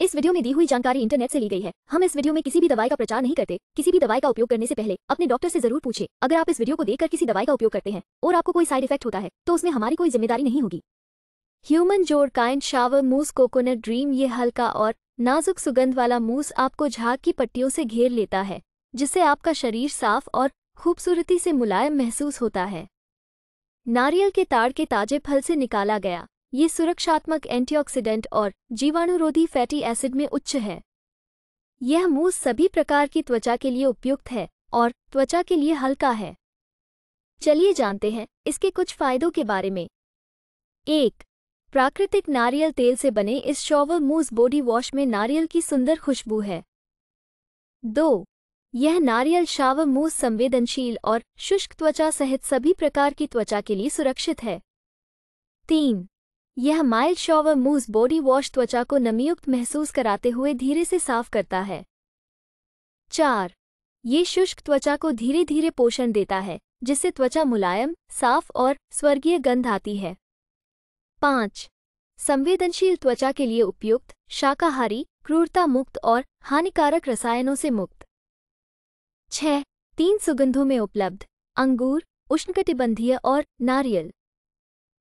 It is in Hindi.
इस वीडियो में दी हुई जानकारी इंटरनेट से ली गई है हम इस वीडियो में किसी भी दवाई का प्रचार नहीं करते किसी भी दवाई का उपयोग करने से पहले अपने डॉक्टर से जरूर पूछे अगर आप इस वीडियो को देखकर किसी दवाई का उपयोग करते हैं और आपको कोई साइड इफेक्ट होता है तो उसमें हमारी कोई जिम्मेदारी नहीं होगी ह्यूमन जोर kind shower mousse coconut dream ये हल्का और नाजुक सुगंध वाला मूस आपको झाग की पट्टियों से घेर लेता है जिससे आपका शरीर साफ और खूबसूरती से मुलायम महसूस होता है नारियल के ताड़ के ताजे फल से निकाला गया ये सुरक्षात्मक एंटीऑक्सीडेंट और जीवाणुरोधी फैटी एसिड में उच्च है यह मूस सभी प्रकार की त्वचा के लिए उपयुक्त है और त्वचा के लिए हल्का है चलिए जानते हैं इसके कुछ फायदों के बारे में एक प्राकृतिक नारियल तेल से बने इस शॉवर मूस बॉडी वॉश में नारियल की सुंदर खुशबू है दो यह नारियल शावर मूस संवेदनशील और शुष्क त्वचा सहित सभी प्रकार की त्वचा के लिए सुरक्षित है तीन यह mild shower mousse body wash त्वचा को नमीयुक्त महसूस कराते हुए धीरे से साफ करता है चार ये शुष्क त्वचा को धीरे धीरे पोषण देता है जिससे त्वचा मुलायम साफ और स्वर्गीय गंध आती है पाँच संवेदनशील त्वचा के लिए उपयुक्त शाकाहारी क्रूरता मुक्त और हानिकारक रसायनों से मुक्त छह तीन सुगंधों में उपलब्ध अंगूर उष्णकटिबंधीय और नारियल